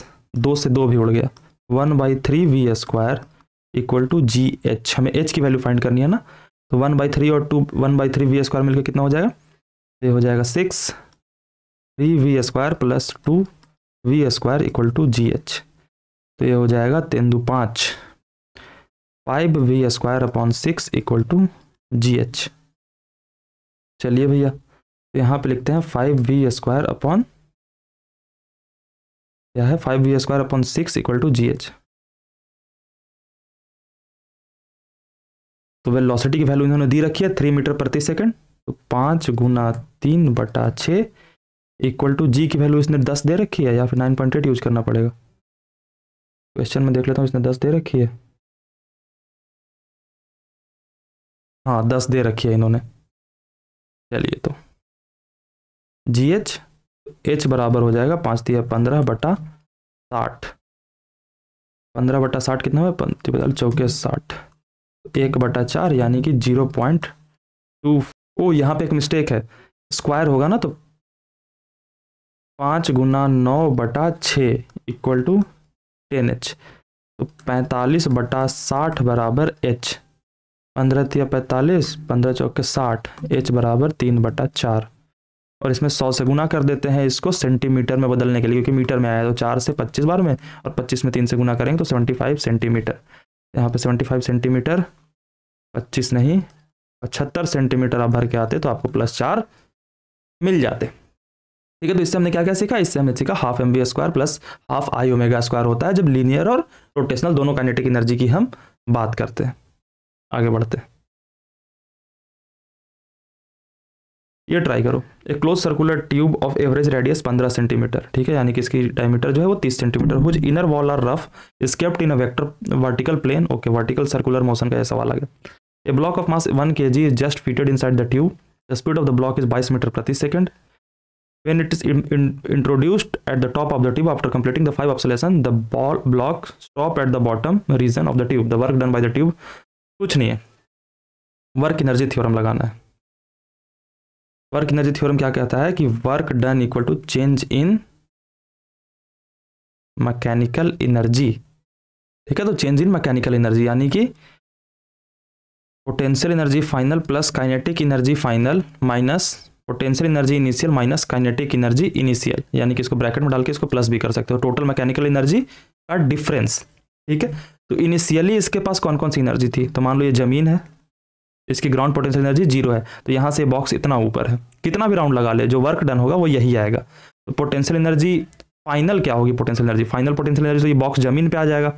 दो से दो भी उड़ गया one by three V square equal to G H हमें एच की वैल्यू फाइंड करनी है ना तो वन बाई थ्री और two one by three V square मिलकर कितना हो जाएगा ये हो जाएगा six three V square plus two V square equal to G H तो ये हो जाएगा तेंदु पाँच five V square upon six equal to G H चलिए भैया तो यहाँ पे लिखते हैं फाइव वी स्क्वायर अपॉन क्या है five V square upon six equal to G H तो वेलोसिटी की वैल्यू इन्होंने दी रखी है थ्री मीटर प्रति सेकंड तो पाँच गुना तीन बटा छ इक्वल टू जी की वैल्यू इसने दस दे रखी है या फिर नाइन पॉइंट एट यूज करना पड़ेगा क्वेश्चन में देख लेता हूँ इसने दस दे रखी है हाँ दस दे रखी है इन्होंने चलिए तो जी एच एच बराबर हो जाएगा पाँच दिया पंद्रह बटा साठ पंद्रह बटा साठ कितना है तिपल चौके साठ एक बटा चार यानी कि जीरो पॉइंट टू ओ यहाँ पे एक मिस्टेक है स्क्वायर होगा ना तो पाँच गुना नौ बटा छः इक्वल टू टेन एच तो पैंतालीस बटा साठ बराबर एच पंद्रह या पैंतालीस पंद्रह चौके साठ एच बराबर तीन बटा चार और इसमें सौ से गुना कर देते हैं इसको सेंटीमीटर में बदलने के लिए क्योंकि मीटर में आया तो चार से पच्चीस बार में और पच्चीस में तीन से गुना करेंगे तो सेवेंटी फाइव सेंटीमीटर यहाँ पे सेवेंटी फाइव सेंटीमीटर पच्चीस नहीं पचहत्तर सेंटीमीटर आप भर के आते तो आपको प्लस चार मिल जाते ठीक है तो इससे हमने क्या क्या सीखा इससे हमने सीखा half M V square plus half I omega square होता है जब लीनियर और रोटेशनल दोनों काइनेटिक एनर्जी की हम बात करते हैं आगे बढ़ते ये ट्राई करो एक close circular tube of average radius 15 centimetre ठीक है यानी कि इसकी डायमीटर जो है वो 30 centimetre whose inner wall are rough is kept in a vector vertical plane okay vertical circular motion का यह सवाल आ गया a block of mass one K G is just fitted inside the tube the speed of the block is बाईस metre प्रति second when it is introduced at the top of the tube after completing the five the the oscillation the ball block stop at the bottom region of the tube the work done by कुछ नहीं है work energy theorem लगाना है work energy theorem क्या कहता है कि work done equal to change in mechanical energy ठीक है तो चेंज इन मैकेनिकल एनर्जी यानी कि potential energy final plus kinetic energy final minus potential energy initial minus kinetic energy initial यानी कि इसको ब्रैकेट में डाल के इसको प्लस भी कर सकते हो टोटल मैकेनिकल एनर्जी का डिफरेंस ठीक है तो इनिशियली इसके पास कौन कौन सी एनर्जी थी तो मान लो ये ज़मीन है इसकी ग्राउंड पोटेंशियल एनर्जी जीरो है तो यहाँ से बॉक्स इतना ऊपर है कितना भी राउंड लगा ले जो वर्क डन होगा वो यही आएगा तो पोटेंशियल एनर्जी फाइनल क्या होगी potential energy final potential energy तो ये बॉक्स ज़मीन पे आ जाएगा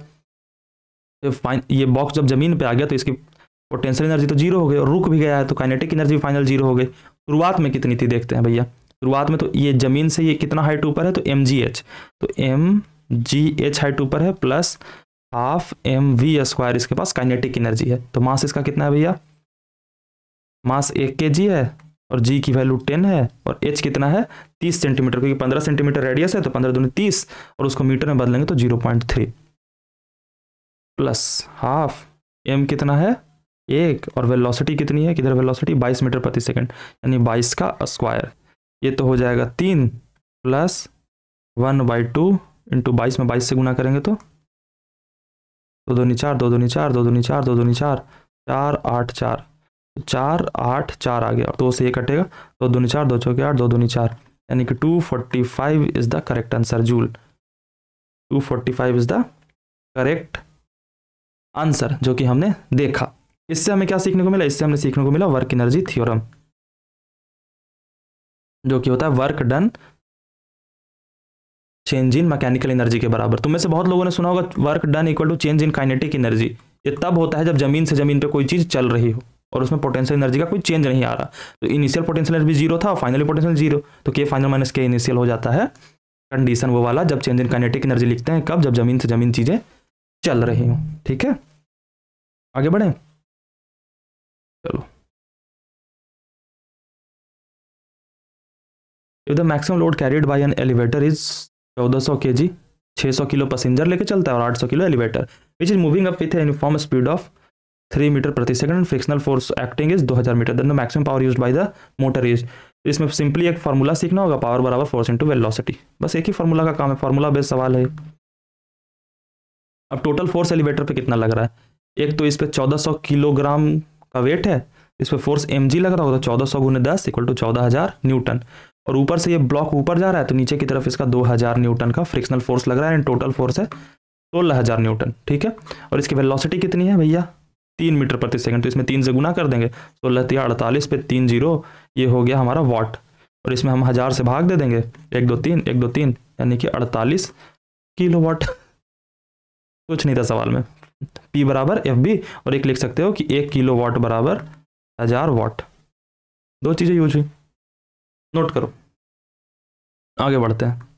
तो ये बॉक्स जब ज़मीन पे आ गया तो इसकी पोटेंशियल एनर्जी तो जीरो हो गई और रुक भी गया है तो काइनेटिक एनर्जी फाइनल जीरो हो गई शुरुआत में कितनी थी देखते हैं भैया शुरुआत में तो ये ज़मीन से ये कितना हाइट ऊपर है तो एम जी एच तो एम जी एच हाइट ऊपर है plus half M V square इसके पास काइनेटिक एनर्जी है तो मास इसका कितना है भैया मास एक के जी है और जी की वैल्यू टेन है और एच कितना है तीस सेंटीमीटर क्योंकि पंद्रह सेंटीमीटर रेडियस है तो पंद्रह दोनों तीस और उसको मीटर में बदलेंगे तो zero point three plus half M कितना है एक और वेलोसिटी कितनी है किधर वेलोसिटी बाईस मीटर प्रति सेकेंड यानी बाईस का स्क्वायर ये तो हो जाएगा तीन plus one by two into बाईस में बाईस से गुना करेंगे तो दो दो चार दो दो चार दो दो चार दो दो चार चार आठ चार चार आठ चार आ गया और दो से ये कटेगा दो दो चार दो चौके आठ दो दो चार यानी कि two forty five is the correct answer joule two forty five is the correct answer जो कि हमने देखा इससे हमें क्या सीखने को मिला इससे हमने सीखने को मिला वर्क एनर्जी थियोरम जो कि होता है work done change in mechanical energy के बराबर तुम तो में से बहुत लोगों ने सुना होगा work done equal to change in kinetic energy ये तब होता है जब जमीन से जमीन पे कोई चीज़ चल रही हो और उसमें पोटेंशियल एनर्जी का कोई चेंज नहीं आ रहा तो इनिशियल पोटेंशियल एनर्जी जीरो था और फाइनली पोटेंशियल जीरो तो के फाइनल माइनस के इनिशियल हो जाता है कंडीशन वो वाला जब चेंज इन काइनेटिक एनर्जी लिखते हैं कब जब जमीन से जमीन चीज़ें चल रही हो ठीक है आगे बढ़े चलो if the maximum load carried by an elevator is चौदह सौ के जी छः सौ किलो पैसेंजर लेके चलता है और आठ सौ kilo elevator which is moving up with uniform speed of three metre प्रति second and frictional force acting is दो हज़ार metre then the maximum power use by the motor is इसमें सिंपली एक फार्मूला सीखना होगा पावर बराबर force into velocity बस एक ही फार्मूला का काम है फार्मूला बेस्ड सवाल है अब टोटल फोर्स एलिवेटर पर कितना लग रहा है एक तो इस पर चौदह सौ किलोग्राम का वेट है इस पर फोर्स एम जी लग रहा होगा तो चौदह सौ गुने दस इक्वल टू चौदह हज़ार न्यूटन और ऊपर से ये ब्लॉक ऊपर जा रहा है तो नीचे की तरफ इसका 2000 न्यूटन का फ्रिक्शनल फोर्स लग रहा है एंड टोटल फोर्स है सोलह हज़ार न्यूटन ठीक है और इसकी वेलोसिटी कितनी है भैया तीन मीटर प्रति सेकंड तो इसमें तीन से गुना कर देंगे सोलह तीन अड़तालीस पे तीन जीरो ये हो गया हमारा वाट और इसमें हम हज़ार से भाग दे देंगे एक दो तीन एक दो तीन यानी कि अड़तालीस किलो वाट कुछ नहीं था सवाल में पी बराबर एफ बी और एक लिख सकते हो कि एक किलो वाट बराबर हज़ार वाट दो चीज़ें यूज हुई नोट करो आगे बढ़ते हैं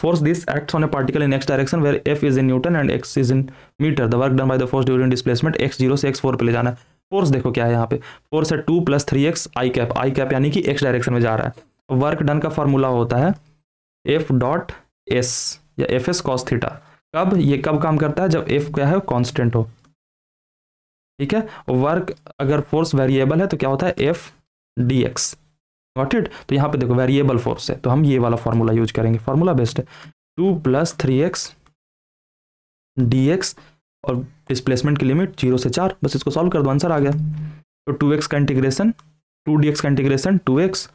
force this act on a particle in X direction where F is in newton and X is in metre the work done by the force during displacement X zero से X four पे ले जाना है force देखो क्या है यहाँ पे फोर्स है two plus three X I cap I cap यानी कि एक्स डायरेक्शन में जा रहा है वर्क तो डन का फॉर्मूला होता है एफ डॉट एस या एफ एस कॉस थीटा कब ये कब काम करता है जब एफ क्या है कॉन्स्टेंट हो ठीक है वर्क अगर फोर्स वेरिएबल है तो क्या होता है F D X not it तो यहाँ पे देखो वेरिएबल फोर्स है तो हम ये वाला फॉर्मूला यूज करेंगे फॉर्मूला बेस्ट है two plus three X D X और डिस्प्लेसमेंट की लिमिट जीरो से चार बस इसको सॉल्व कर दो आंसर आ गया तो टू एक्स का इंटीग्रेशन टू डी एक्स का integration two X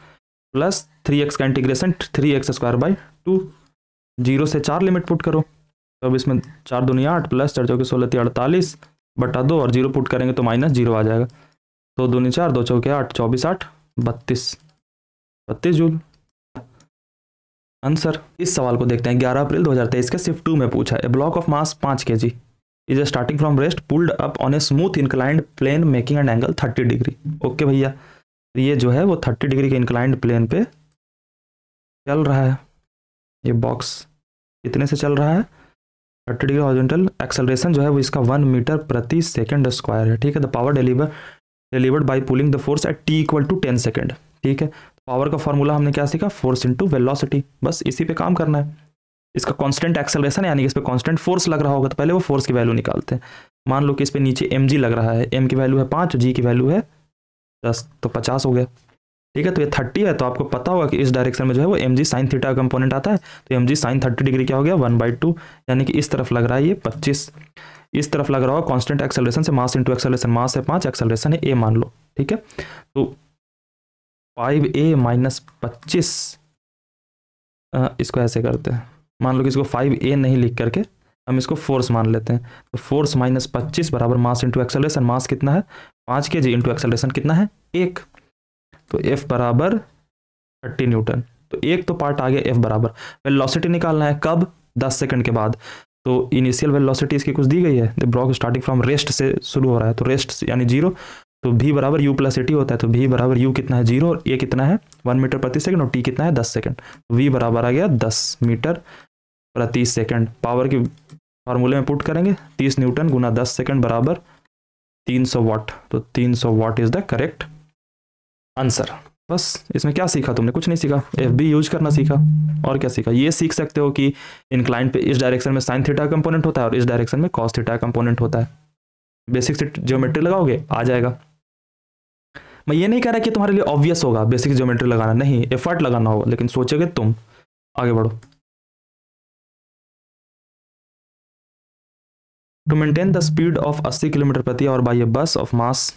plus three X का integration three X square by two zero से चार लिमिट पुट करो तो अब इसमें चार दुनिया आठ प्लस चार चौके सोलह अड़तालीस बटा दो और जीरो पुट करेंगे तो माइनस जीरो आ जाएगा तो दो चार दो चौके आठ चौबीस आठ बत्तीस बत्तीस जूल आंसर इस सवाल को देखते हैं ग्यारह अप्रैल दो हजार तेईस के सिर्फ टू में पूछा है ब्लॉक ऑफ मास पांच K G is a starting from rest pulled up on a smooth inclined plane making and angle thirty degree okay भैया ये जो है वो थर्टी डिग्री के इंक्लाइंड प्लेन पे चल रहा है ये बॉक्स कितने से चल रहा है थर्टी डिग्री हॉरिजेंटल एक्सेलरेशन जो है वो इसका वन मीटर प्रति सेकेंड स्क्वायर है ठीक है the power deliver delivered by pulling the force at T equal to ten second ठीक है पावर का फॉर्मूला हमने क्या सीखा फोर्स इंटू वेलोसिटी बस इसी पे काम करना है इसका कांस्टेंट एक्सेलरेशन यानी कि इस पर कॉन्स्टेंट फोर्स लग रहा होगा तो पहले वो फोर्स की वैल्यू निकालते हैं मान लो कि इस पर नीचे एम लग रहा है एम की वैल्यू है पाँच जी की वैल्यू है दस तो पचास हो गया ठीक है तो ये थर्टी है तो आपको पता होगा कि इस डायरेक्शन में जो है वो M G sine theta component आता है तो M G sine thirty degree क्या हो गया वन बाई टू यानी कि इस तरफ लग रहा है ये पच्चीस इस तरफ लग रहा होगा कॉन्स्टेंट एक्सेलरेशन से मास इंटू एक्सेलरेशन मास है पाँच एक्सेलरेशन है ए मान लो ठीक है तो फाइव ए माइनस पच्चीस इसको ऐसे करते हैं मान लो कि इसको फाइव ए नहीं लिख करके हम इसको फोर्स मान लेते हैं तो फोर्स माइनस पच्चीस बराबर मास इंटू एक्सेलरेशन मास कितना है पाँच के जी इंटू एक्सेलरेशन कितना है एक तो एफ बराबर थर्टी न्यूटन तो एक तो पार्ट आ गया एफ बराबर वेलोसिटी निकालना है कब दस सेकंड के बाद तो इनिशियल वेलोसिटी इसकी कुछ दी गई है तो ब्लॉक स्टार्टिंग फ्रॉम रेस्ट से शुरू हो रहा है तो रेस्ट यानी जीरो तो भी बराबर यू प्लस एटी होता है तो भी बराबर यू कितना है जीरो और ए कितना है वन मीटर प्रति सेकंड और टी कितना है दस सेकंड वी तो बराबर आ गया दस मीटर प्रति सेकंड पावर के फार्मूले में पुट करेंगे तीस न्यूटन गुना दस सेकंड बराबर तीन सौ वाट तो तीन सौ watt is the correct answer बस इसमें क्या सीखा तुमने कुछ नहीं सीखा एफ बी यूज करना सीखा और क्या सीखा ये सीख सकते हो कि इन क्लाइंट पे इस डायरेक्शन में साइन थीटा कंपोनेंट होता है और इस डायरेक्शन में कॉस थीटा कंपोनेंट होता है बेसिक ज्योमेट्री लगाओगे आ जाएगा मैं ये नहीं कह रहा कि तुम्हारे लिए ऑब्वियस होगा बेसिक ज्योमेट्री लगाना नहीं एफर्ट लगाना होगा लेकिन सोचोगे तुम आगे बढ़ो to maintain the speed of अस्सी किलोमीटर प्रति hour by a bus of mass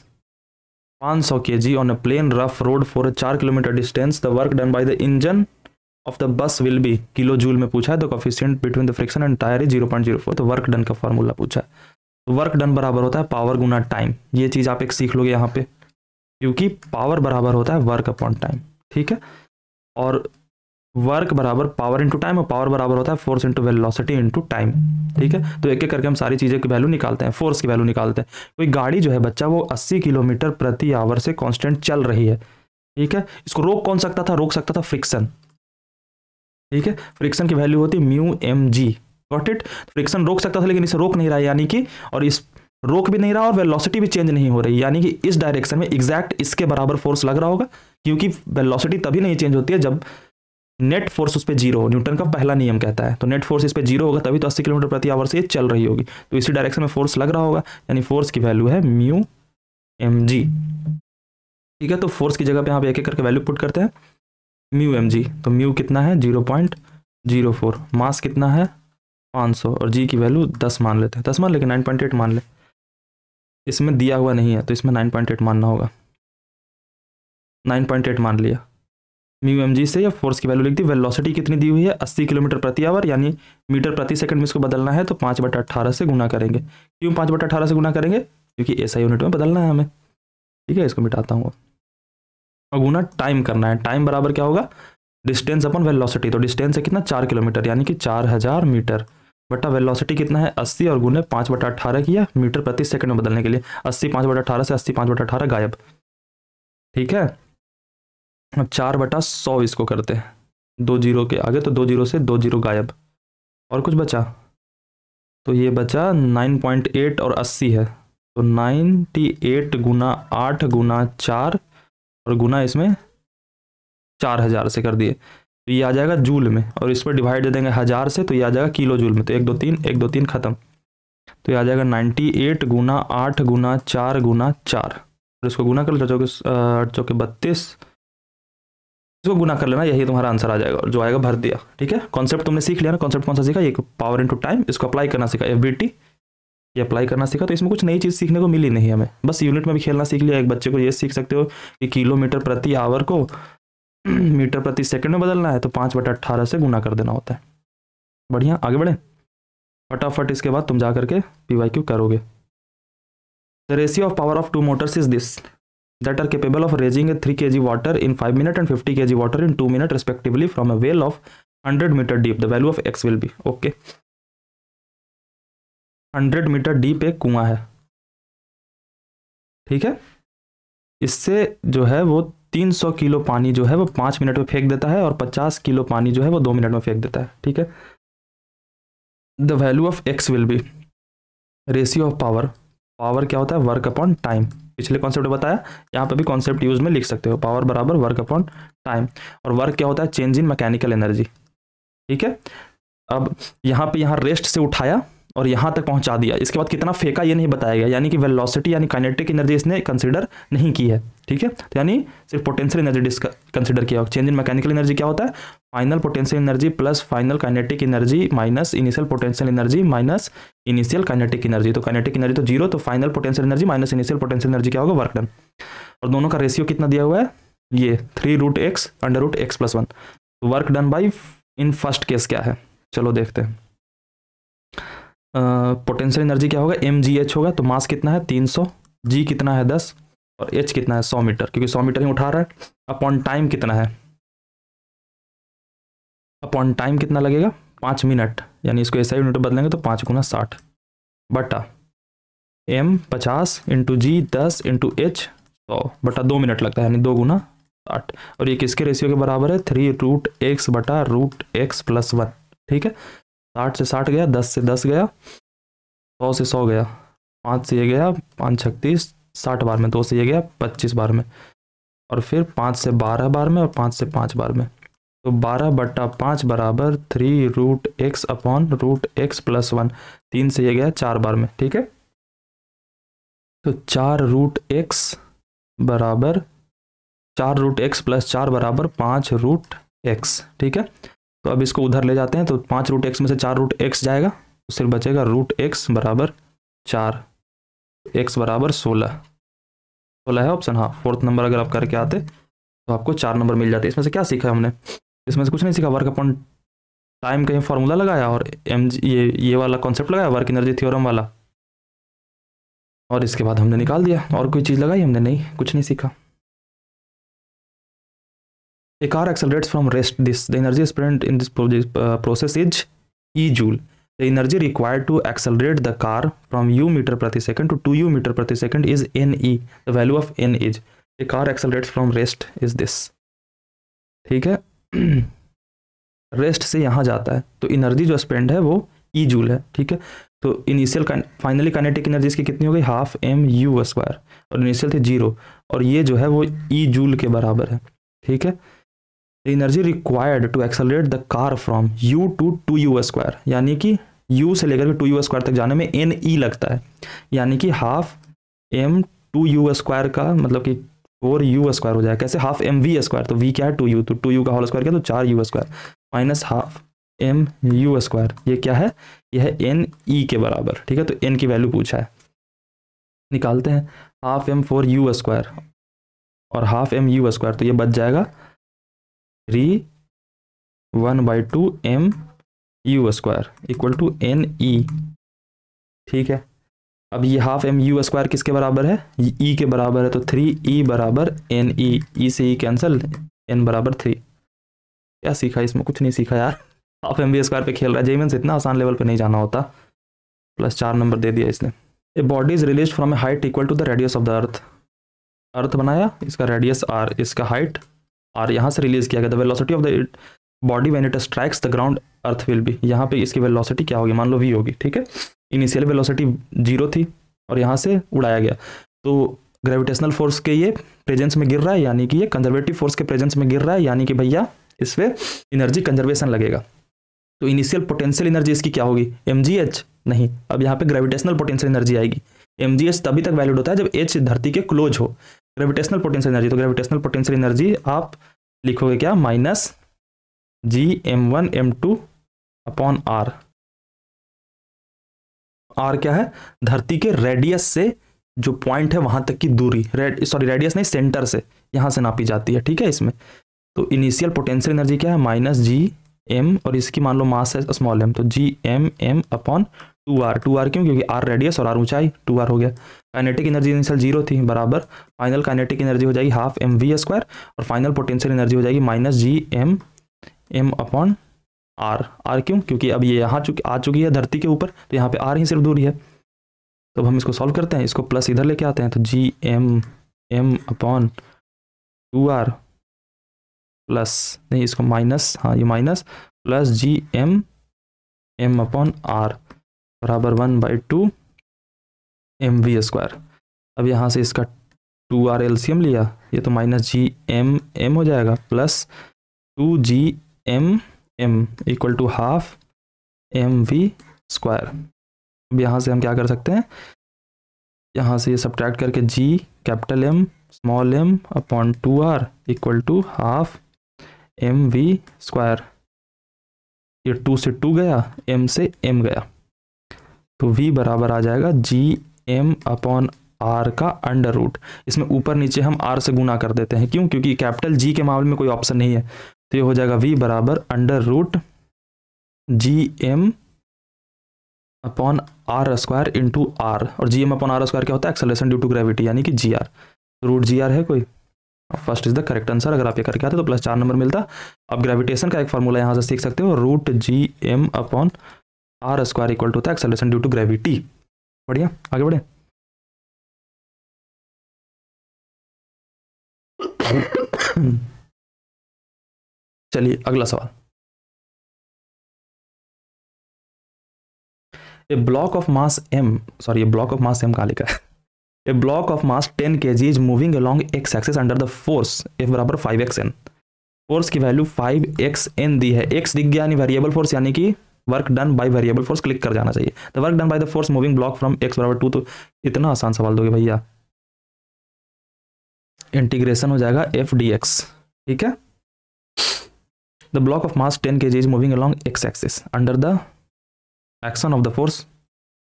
500 kg on a plain rough road for a 4 kilometer distance the work done by the engine of the bus will be kilo joule में पूछा है तो coefficient between the friction and tyre is zero point zero four तो work done का formula पूछा है तो work done बराबर होता है पावर गुना टाइम ये चीज़ आप एक सीख लोगे यहाँ पे क्योंकि पावर बराबर होता है वर्क अपॉन टाइम ठीक है और वर्क बराबर पावर इंटू टाइम और पावर बराबर होता है force into velocity into time ठीक है तो एक एक करके हम सारी चीज़ें की वैल्यू निकालते हैं फोर्स की वैल्यू निकालते हैं कोई गाड़ी जो है बच्चा वो 80 किलोमीटर प्रति आवर से कांस्टेंट चल रही है ठीक है इसको रोक कौन सकता था रोक सकता था फ्रिक्शन ठीक है फ्रिक्शन की वैल्यू होती है mu M G what it friction रोक सकता था लेकिन इसे रोक नहीं रहा यानी कि और इस रोक भी नहीं रहा और वेलोसिटी भी चेंज नहीं हो रही यानी कि इस डायरेक्शन में एग्जैक्ट इसके बराबर फोर्स लग रहा होगा क्योंकि वेलोसिटी तभी नहीं चेंज होती है जब नेट फोर्स उस पर जीरो न्यूटन का पहला नियम कहता है तो नेट फोर्स इस पर जीरो होगा तभी तो अस्सी किलोमीटर प्रति आवर से चल रही होगी तो इसी डायरेक्शन में फोर्स लग रहा होगा यानी फोर्स की वैल्यू है म्यू एम जी ठीक है तो फोर्स की जगह पे यहाँ पे एक एक करके वैल्यू पुट करते हैं म्यू एम जी तो म्यू कितना है zero point zero four mass कितना है पाँच सौ और जी की वैल्यू दस मान लेते हैं दस मान लेकिन नाइन पॉइंट एट मान ले इसमें दिया हुआ नहीं है तो इसमें नाइन पॉइंट एट मानना होगा नाइन पॉइंट एट मान लिया म्यू एम जी से या फोर्स की वैल्यू लिख दी वेलोसिटी कितनी दी हुई है अस्सी किलोमीटर प्रति आवर यानी मीटर प्रति सेकंड में इसको बदलना है तो पाँच बटा अट्ठारह से गुना करेंगे क्यों पाँच बटा अट्ठारह से गुना करेंगे क्योंकि ऐसा यूनिट में बदलना है हमें ठीक है इसको मिटाता हूँ और गुना टाइम करना है टाइम बराबर क्या होगा डिस्टेंस अपन वेलोसिटी तो डिस्टेंस है कितना चार किलोमीटर यानी कि चार हज़ार मीटर बटा वेलोसिटी कितना है अस्सी और गुने पाँच बटा अठारह किया मीटर प्रति सेकंड में बदलने के लिए अस्सी पाँच बटा अठारह से अस्सी पाँच बटा अठारह गायब ठीक है चार बटा सौ इसको करते हैं दो जीरो के आगे तो दो जीरो से दो जीरो गायब और कुछ बचा तो ये बचा नाइन पॉइंट एट और अस्सी है तो नाइन्टी एट गुना आठ गुना चार और गुना इसमें चार हज़ार से कर दिए तो ये आ जाएगा जूल में और इस पर डिवाइड दे देंगे हज़ार से तो ये आ जाएगा किलो जूल में तो एक दो तीन एक दो तीन ख़त्म तो ये आ जाएगा नाइन्टी एट गुना आठ गुना चार गुना चार और इसको गुना कर लो चौके चौके बत्तीस इसको तो गुना कर लेना यही तुम्हारा आंसर आ जाएगा जो आएगा भर दिया ठीक है कॉन्सेप्ट तुमने सीख लिया ना कॉन्सेप्ट कौन सा सीखा एक पावर इनटू टाइम इसको अप्लाई करना सीखा एफ ये अप्लाई करना सीखा तो इसमें कुछ नई चीज़ सीखने को मिली नहीं हमें बस यूनिट में भी खेलना सीख लिया एक बच्चे को ये सीख सकते हो कि किलोमीटर प्रति आवर को मीटर प्रति सेकेंड में बदलना है तो पाँच बटा अट्ठारह से गुना कर देना होता है बढ़िया आगे बढ़े फटाफट इसके बाद तुम जा करके पी वाई क्यू करोगे the ratio of power of two motors is this that are capable of raising 3 kg water in 5 minutes and 50 kg water in 2 minutes respectively from a well of 100 meter deep the value of x will be okay 100 metre deep एक कुआं है ठीक है इससे जो है वो 300 kilo पानी जो है वो पाँच मिनट में फेंक देता है और 50 किलो पानी जो है वो दो मिनट में फेंक देता है ठीक है the value of X will be ratio of power power क्या होता है वर्क अपॉन टाइम पिछले कॉन्सेप्ट बताया यहाँ पे भी कॉन्सेप्ट यूज में लिख सकते हो पावर बराबर वर्क अपॉन टाइम और वर्क क्या होता है चेंज इन मैकेनिकल एनर्जी ठीक है अब यहाँ पे यहाँ रेस्ट से उठाया और यहाँ तक पहुँचा दिया इसके बाद कितना फेंका ये नहीं बताया गया यानी कि वेलोसिटी यानी काइनेटिक एनर्जी इसने कंसिडर नहीं की है ठीक है तो यानी सिर्फ पोटेंशियल एनर्जी कंसिडर किया चेंज इन मैकेनिकल एनर्जी क्या होता है final potential energy plus final kinetic energy minus initial potential energy minus initial kinetic energy तो काइनेटिक एनर्जी तो जीरो तो final potential energy minus initial potential energy क्या होगा work done और दोनों का रेशियो कितना दिया हुआ है ये three root X under root X plus one work done by in first case क्या है चलो देखते हैं पोटेंशियल एनर्जी क्या होगा एम जी एच होगा तो मास कितना है तीन सौ जी कितना है दस और एच कितना है सौ मीटर क्योंकि सौ मीटर ही उठा रहा है अपॉन टाइम कितना है अपॉन टाइम कितना लगेगा पाँच मिनट यानी इसको ऐसा यूनिट बदलेंगे तो पाँच गुना साठ बटा एम पचास इंटू जी दस इंटू एच सौ बटा दो मिनट लगता है यानी दो गुना साठ और ये किसके रेशियो के बराबर है थ्री रूट एक्स बटा रूट एक्स प्लस वन ठीक है साठ से साठ गया दस से दस गया सौ से सौ गया पाँच से ये गया पाँच छत्तीस साठ बार में दो से ये गया पच्चीस बार में और फिर पाँच से बारह बार में और पाँच से पाँच बार में तो बारह बट्टा पाँच बराबर three root X upon root X plus one तीन से ये गया चार बार में ठीक है तो चार रूट एक्स बराबर चार रूट एक्स प्लस चार बराबर पाँच रूट एक्स ठीक है तो अब इसको उधर ले जाते हैं तो पाँच रूट एक्स में से चार रूट एक्स जाएगा तो सिर्फ बचेगा रूट एक्स बराबर चार एक्स बराबर सोलह सोलह है ऑप्शन हाँ फोर्थ नंबर अगर आप करके आते तो आपको चार नंबर मिल जाते इसमें से क्या सीखा हमने इसमें से कुछ नहीं सीखा वर्क अपॉन टाइम का ही फार्मूला लगाया और एम ये ये वाला कॉन्सेप्ट लगाया वर्क एनर्जी थ्योरम वाला और इसके बाद हमने निकाल दिया और कोई चीज़ लगाई हमने नहीं कुछ नहीं सीखा A car accelerates from rest. This the energy spent in this process is e joule. The energy required to accelerate the car from u meter per second to 2u meter per second is ne. The value of n is a car accelerates from rest is this. ठीक है rest से यहाँ जाता है तो energy जो spend है वो ई जूल है ठीक है तो इनिशियल फाइनली काइनेटिक एनर्जी इसकी कितनी हो गई हाफ एम यू स्क्वायर और इनिशियल थे जीरो और ये जो है वो ई जूल के बराबर है ठीक है energy required to accelerate the car from U to two U square यानी कि यू से लेकर के यू स्क्वायर तक जाने में एन ई e लगता है यानी कि हाफ टू यू स्क्वायर का मतलब कि फोर यू स्क्वायर हो जाएगा कैसे हाफ एम वी स्क्वायर तो वी क्या है टू यू तो टू यू का होल स्क्वायर क्या तो चार U square minus half M U square ये क्या है यह है एन ई e के बराबर ठीक है तो एन की वैल्यू पूछा है निकालते हैं half M four U square और हाफ एम यू स्क्वायर तो ये बच जाएगा three one by two M U square equal to N E ठीक है अब ये हाफ एम यू स्क्वायर किसके बराबर है ई e के बराबर है तो थ्री ई बराबर एन ई ई से ई कैंसिल एन बराबर थ्री क्या सीखा इसमें कुछ नहीं सीखा यार हाफ एम बी स्क्वायर पे खेल रहा है जेमेंस से इतना आसान लेवल पे नहीं जाना होता प्लस चार नंबर दे दिया इसने a body is release from a height equal to the radius of the earth earth बनाया इसका रेडियस आर इसका हाइट आर यहाँ से रिलीज़ किया गया the velocity of the body when it strikes the ground earth will भी यहाँ पे इसकी वेलोसिटी क्या होगी मान लो वी होगी ठीक है इनिशियल वेलोसिटी जीरो थी और यहाँ से उड़ाया गया तो ग्रेविटेशनल फोर्स के ये प्रेजेंस में गिर रहा है यानी कि ये कंजर्वेटिव फोर्स के प्रेजेंस में गिर रहा है यानी कि भैया इस पर इनर्जी कंजर्वेशन लगेगा तो इनिशियल पोटेंशियल एनर्जी इसकी क्या होगी एम नहीं अब यहाँ पे ग्रेविटेशनल पोटेंशियल एनर्जी आएगी एम तभी तक वैलिड होता है जब एच धरती के क्लोज हो ग्रेविटेशनल पोटेंशियल एनर्जी तो ग्रेविटेशनल पोटेंशियल एनर्जी आप लिखोगे क्या minus G M one M two upon R R क्या है धरती के रेडियस से जो पॉइंट है वहां तक की दूरी रेड सॉरी रेडियस नहीं सेंटर से यहां से नापी जाती है ठीक है इसमें तो इनिशियल पोटेंशियल एनर्जी क्या है माइनस जी एम और इसकी मान लो मास है स्मॉल एम तो G M M upon two R two R क्यों क्योंकि आर रेडियस और आर ऊंचाई टू आर हो गया काइनेटिक एनर्जी इनिशियल जीरो थी बराबर फाइनल काइनेटिक एनर्जी हो जाएगी हाफ एम वी स्क्वायर और फाइनल पोटेंशियल एनर्जी हो जाएगी minus G M M upon R R क्यों क्योंकि अब ये यहाँ चुकी आ चुकी है धरती के ऊपर तो यहाँ पे आर ही सिर्फ दूरी है तो हम इसको सॉल्व करते हैं इसको प्लस इधर लेके आते हैं तो G M M upon two R plus नहीं इसको माइनस हाँ ये minus plus G M M upon R बराबर one by two M V square अब यहाँ से इसका टू आर एल्सियम लिया ये तो माइनस जी एम एम हो जाएगा plus two G M M equal to half M V square अब यहाँ से हम क्या कर सकते हैं यहाँ से ये सब्ट्रैक्ट करके G capital M small M upon two R equal to half M V square ये टू से टू गया एम से एम गया तो v बराबर आ जाएगा जी एम अपॉन आर का अंडर रूट इसमें ऊपर नीचे हम आर से गुना कर देते हैं क्यों क्योंकि कैपिटल जी के मामले में कोई ऑप्शन नहीं है तो ये हो जाएगा v बराबर under root G M upon R square into R और G M upon R square क्या होता है एक्सेलेशन ड्यू टू ग्रेविटी यानी कि G R root G R है कोई first is the correct answer अगर आप ये करके आते तो प्लस चार नंबर मिलता अब ग्रेविटेशन का एक फॉर्मूला यहाँ से सीख सकते हो root G M upon R square equal to होता है ड्यू टू ग्रेविटी बढ़िया आगे बढ़े चलिए अगला सवाल a block of mass M sorry a block of mass M कहा लिखा है a block of mass 10 K G is moving along X axis under the force F बराबर फाइव एक्स एन फोर्स की वैल्यू फाइव एक्स एन दी है X दिख गया यानी वेरिएबल फोर्स यानी कि work done by variable force click कर जाना चाहिए the work done by the force moving block from X बराबर टू तो इतना आसान सवाल दोगे भैया इंटीग्रेशन हो जाएगा एफ डी एक्स ठीक है the block of mass ten K G is moving along X axis under the action of the force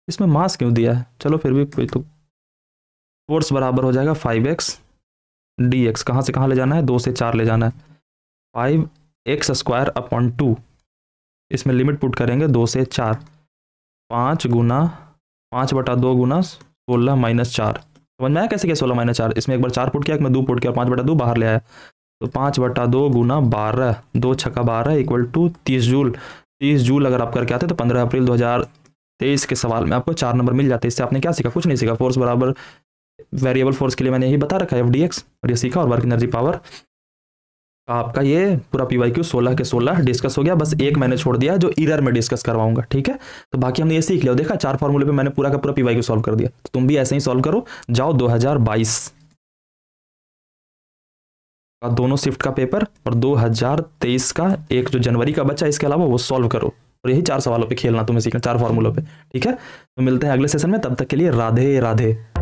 इसमें मास क्यों दिया है चलो फिर भी कोई तो फोर्स बराबर हो जाएगा फाइव एक्स डी एक्स कहाँ से कहाँ ले जाना है दो से चार ले जाना है five X square upon two इसमें लिमिट पुट करेंगे दो से चार पाँच गुना पाँच बटा दो गुना सोलह माइनस चार समझ में आया कैसे क्या सोलह माइनस चार इसमें एक बार चार पुट किया मैं दो पुट किया पाँच बटा दो बाहर ले आया तो पाँच बटा दो गुना बारह दो छक्का बारह इक्वल टू तीस जूल तीस जूल अगर आप करके आते तो पंद्रह अप्रैल दो हज़ार तेईस के सवाल में आपको चार नंबर मिल जाते इससे आपने क्या सीखा कुछ नहीं सीखा फोर्स बराबर वेरिएबल फोर्स के लिए मैंने यही बता रखा है एफ डी एक्स और ये सीखा और वर्क एनर्जी पावर आपका ये पूरा पी वाई क्यू सोलह के सोलह डिस्कस हो गया बस एक मैंने छोड़ दिया जो इरर में डिस्कस करवाऊंगा ठीक है तो बाकी हमने ये सीख लिया देखा चार फॉर्मूले पे मैंने पूरा का पूरा पी वाई क्यू सॉल्व कर दिया तो तुम भी ऐसे ही सॉल्व करो जाओ 2022 का दोनों शिफ्ट का पेपर और 2023 का एक जो जनवरी का बच्चा इसके अलावा वो सॉल्व करो और यही चार सवालों पर खेलना तुम्हें सीखना चार फॉर्मूलों पर ठीक है तो मिलते हैं अगले सेशन में तब तक के लिए राधे राधे